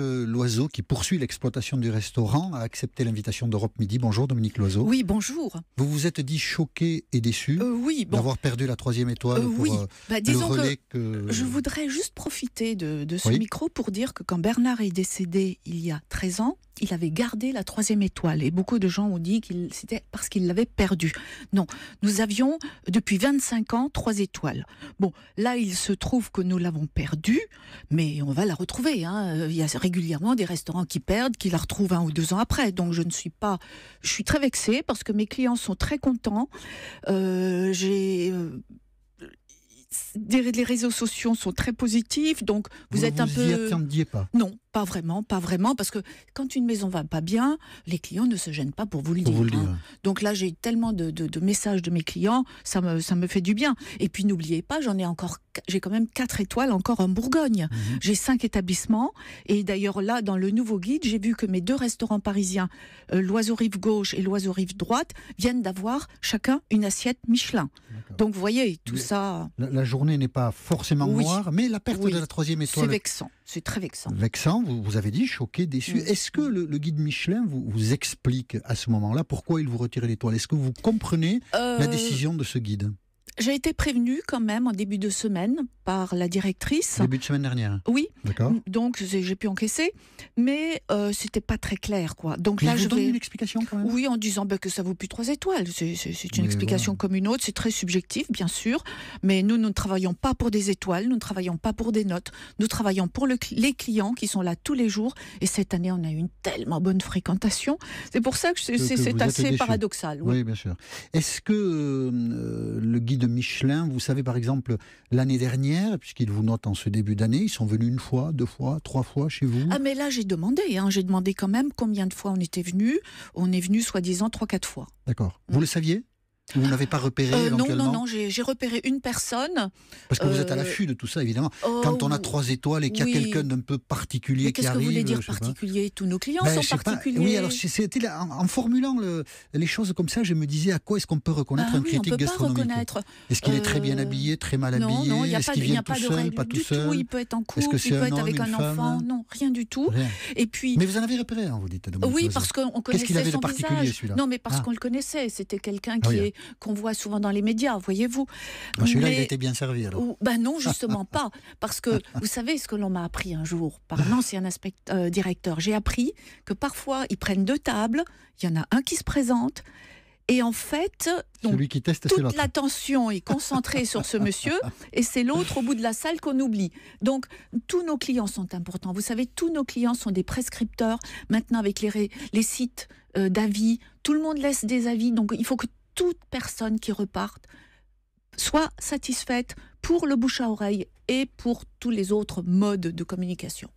Loiseau, qui poursuit l'exploitation du restaurant, a accepté l'invitation d'Europe Midi. Bonjour Dominique Loiseau. Oui, bonjour. Vous vous êtes dit choqué et déçu euh, d'avoir perdu la troisième étoile euh, oui. Euh, bah, disons que... Je voudrais juste profiter de, ce micro pour dire que quand Bernard est décédé il y a 13 ans, il avait gardé la troisième étoile et beaucoup de gens ont dit qu'il c'était parce qu'il l'avait perdue. Non, nous avions depuis 25 ans trois étoiles. Bon, là il se trouve que nous l'avons perdue, mais on va la retrouver. Hein. Il y a régulièrement des restaurants qui perdent, qui la retrouvent un ou deux ans après. Donc je ne suis pas, je suis très vexée parce que mes clients sont très contents. Euh, j'ai euh, les réseaux sociaux sont très positifs, donc vous, êtes un peu. pas Non, pas vraiment, pas vraiment, parce que quand une maison va pas bien, les clients ne se gênent pas pour vous le dire. Hein. Donc là, j'ai tellement de, messages de mes clients, ça me, ça me fait du bien. Et puis n'oubliez pas, j'en ai encore, j'ai quand même quatre étoiles encore en Bourgogne. Mhm. J'ai cinq établissements, et d'ailleurs là, dans le nouveau guide, j'ai vu que mes deux restaurants parisiens, euh, l'Oiseau Rive Gauche et l'Oiseau Rive Droite, viennent d'avoir chacun une assiette Michelin. Donc vous voyez, tout ça la journée n'est pas forcément noire, mais la perte de la troisième étoile. C'est vexant, c'est très vexant. Vexant, vous, vous avez dit choqué, déçu. Est-ce que le, guide Michelin vous, explique à ce moment-là pourquoi il vous retire l'étoile Est-ce que vous comprenez la euh, décision de ce guide j'ai été prévenue quand même en début de semaine par la directrice. Début de semaine dernière. Oui. D'accord. Donc j'ai pu encaisser, mais euh, c'était pas très clair quoi. Donc là vous je donne une explication quand même. Oui, en disant bah, que ça vaut plus trois étoiles. C'est une explication comme une autre. C'est très subjectif bien sûr, mais nous nous ne travaillons pas pour des étoiles, nous ne travaillons pas pour des notes. Nous travaillons pour les clients qui sont là tous les jours. Et cette année on a eu une tellement bonne fréquentation. C'est pour ça que c'est assez paradoxal. Oui. bien sûr. Est-ce que euh, le guide de Michelin, vous savez par exemple, l'année dernière, puisqu'ils vous notent en ce début d'année, ils sont venus une fois, deux fois, trois fois chez vous Ah mais là j'ai demandé, hein, j'ai demandé quand même combien de fois on était venu. On est venu soi-disant trois, quatre fois. D'accord. Vous le saviez vous n'avez pas repéré euh, Non, non, non, j'ai repéré une personne. Parce que vous êtes à euh, l'affût de tout ça, évidemment. Oh, Quand on a trois étoiles et qu'il y a quelqu'un d'un peu particulier qui arrive. Qu'est-ce que vous voulez dire particulier Tous nos clients ben, sont particuliers. Oui, alors c'était en, formulant les choses comme ça, je me disais à quoi est-ce qu'on peut reconnaître ah un critique gastronomique Est-ce qu'il est très bien euh, habillé, très mal habillé Non, il n'y a pas, il y pas de règle pas tout du tout. Il peut être en couple, il peut être avec un enfant. Non, rien du tout. Et puis. Mais vous en avez repéré, hein, vous dites. Oui, parce qu'on connaissait son visage. Non, mais parce ah. qu'on le connaissait. C'était quelqu'un ah qui hein. est qu'on voit souvent dans les médias, voyez-vous. je celui-là, il était bien servi alors. ben non, justement pas. Parce que vous savez ce que l'on m'a appris un jour par un ancien euh, directeur. J'ai appris que parfois, ils prennent deux tables, il y en a un qui se présente. Et en fait, donc, qui toute l'attention est concentrée sur ce monsieur, et c'est l'autre au bout de la salle qu'on oublie. Donc, tous nos clients sont importants. Vous savez, tous nos clients sont des prescripteurs. Maintenant, avec les, les sites euh, d'avis, tout le monde laisse des avis. Donc, il faut que toute personne qui reparte soit satisfaite pour le bouche à oreille et pour tous les autres modes de communication.